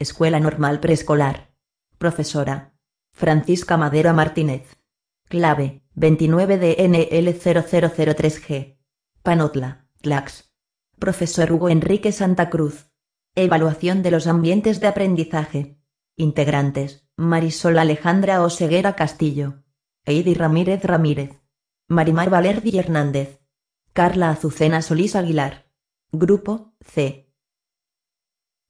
Escuela Normal Preescolar. Profesora. Francisca Madera Martínez. Clave, 29 dnl 0003 g Panotla, Tlax. Profesor Hugo Enrique Santa Cruz. Evaluación de los ambientes de aprendizaje. Integrantes, Marisol Alejandra Oseguera Castillo. Eidi Ramírez Ramírez. Marimar Valerdi Hernández. Carla Azucena Solís Aguilar. Grupo C.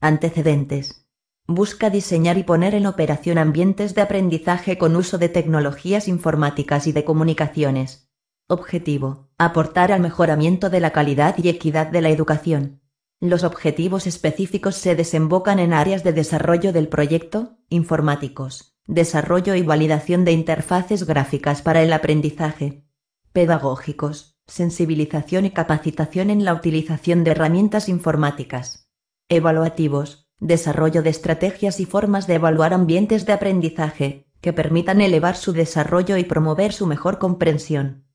Antecedentes busca diseñar y poner en operación ambientes de aprendizaje con uso de tecnologías informáticas y de comunicaciones. Objetivo. Aportar al mejoramiento de la calidad y equidad de la educación. Los objetivos específicos se desembocan en áreas de desarrollo del proyecto, informáticos, desarrollo y validación de interfaces gráficas para el aprendizaje, pedagógicos, sensibilización y capacitación en la utilización de herramientas informáticas, evaluativos, desarrollo de estrategias y formas de evaluar ambientes de aprendizaje, que permitan elevar su desarrollo y promover su mejor comprensión.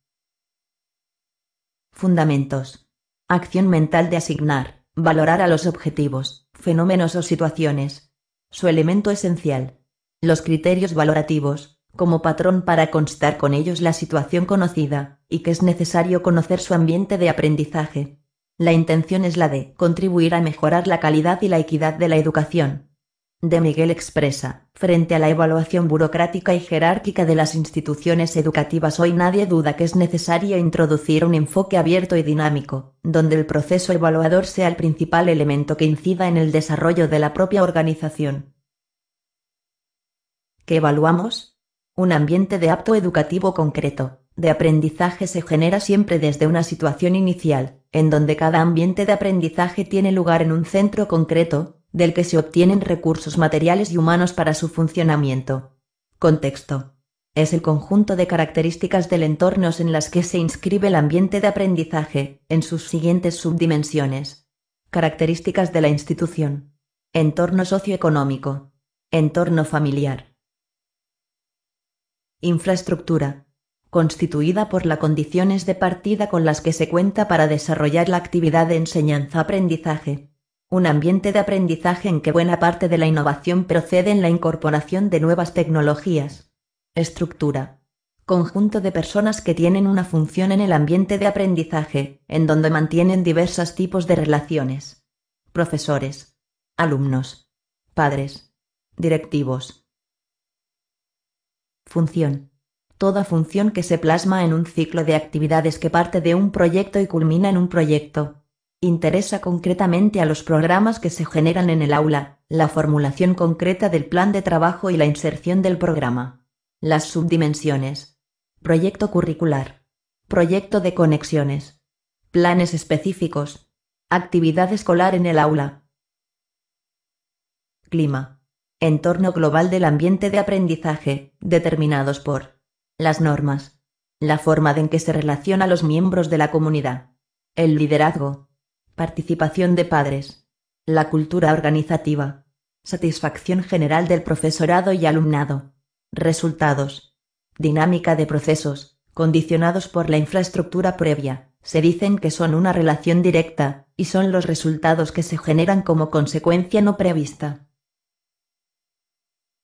Fundamentos. Acción mental de asignar, valorar a los objetivos, fenómenos o situaciones. Su elemento esencial. Los criterios valorativos, como patrón para constar con ellos la situación conocida, y que es necesario conocer su ambiente de aprendizaje, la intención es la de contribuir a mejorar la calidad y la equidad de la educación. De Miguel expresa, frente a la evaluación burocrática y jerárquica de las instituciones educativas hoy nadie duda que es necesario introducir un enfoque abierto y dinámico, donde el proceso evaluador sea el principal elemento que incida en el desarrollo de la propia organización. ¿Qué evaluamos? Un ambiente de apto educativo concreto, de aprendizaje se genera siempre desde una situación inicial, en donde cada ambiente de aprendizaje tiene lugar en un centro concreto, del que se obtienen recursos materiales y humanos para su funcionamiento. Contexto. Es el conjunto de características del entorno en las que se inscribe el ambiente de aprendizaje, en sus siguientes subdimensiones. Características de la institución. Entorno socioeconómico. Entorno familiar. Infraestructura constituida por las condiciones de partida con las que se cuenta para desarrollar la actividad de enseñanza-aprendizaje. Un ambiente de aprendizaje en que buena parte de la innovación procede en la incorporación de nuevas tecnologías. Estructura. Conjunto de personas que tienen una función en el ambiente de aprendizaje, en donde mantienen diversos tipos de relaciones. Profesores. Alumnos. Padres. Directivos. Función toda función que se plasma en un ciclo de actividades que parte de un proyecto y culmina en un proyecto. Interesa concretamente a los programas que se generan en el aula, la formulación concreta del plan de trabajo y la inserción del programa. Las subdimensiones. Proyecto curricular. Proyecto de conexiones. Planes específicos. Actividad escolar en el aula. Clima. Entorno global del ambiente de aprendizaje, determinados por las normas, la forma en que se relaciona a los miembros de la comunidad, el liderazgo, participación de padres, la cultura organizativa, satisfacción general del profesorado y alumnado, resultados, dinámica de procesos, condicionados por la infraestructura previa, se dicen que son una relación directa, y son los resultados que se generan como consecuencia no prevista.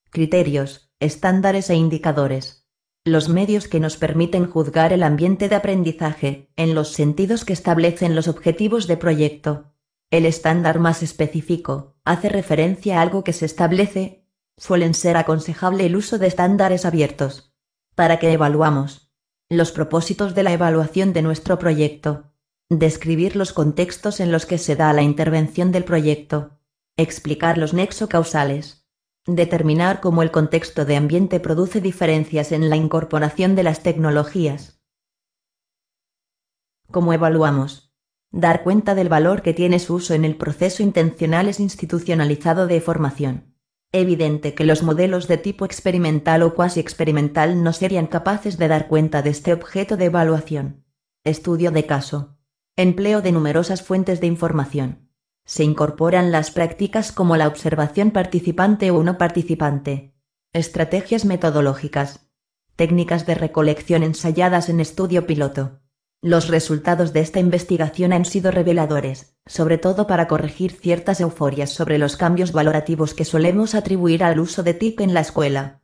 Criterios, estándares e indicadores los medios que nos permiten juzgar el ambiente de aprendizaje, en los sentidos que establecen los objetivos de proyecto. El estándar más específico hace referencia a algo que se establece. Suelen ser aconsejable el uso de estándares abiertos. ¿Para que evaluamos? Los propósitos de la evaluación de nuestro proyecto. Describir los contextos en los que se da la intervención del proyecto. Explicar los nexo causales Determinar cómo el contexto de ambiente produce diferencias en la incorporación de las tecnologías. ¿Cómo evaluamos? Dar cuenta del valor que tiene su uso en el proceso intencional es institucionalizado de formación. Evidente que los modelos de tipo experimental o cuasi experimental no serían capaces de dar cuenta de este objeto de evaluación. Estudio de caso. Empleo de numerosas fuentes de información se incorporan las prácticas como la observación participante o no participante, estrategias metodológicas, técnicas de recolección ensayadas en estudio piloto. Los resultados de esta investigación han sido reveladores, sobre todo para corregir ciertas euforias sobre los cambios valorativos que solemos atribuir al uso de TIC en la escuela.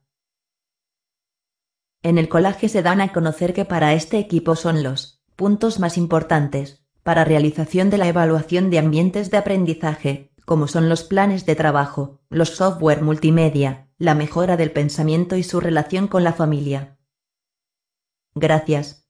En el colaje se dan a conocer que para este equipo son los puntos más importantes, para realización de la evaluación de ambientes de aprendizaje, como son los planes de trabajo, los software multimedia, la mejora del pensamiento y su relación con la familia. Gracias.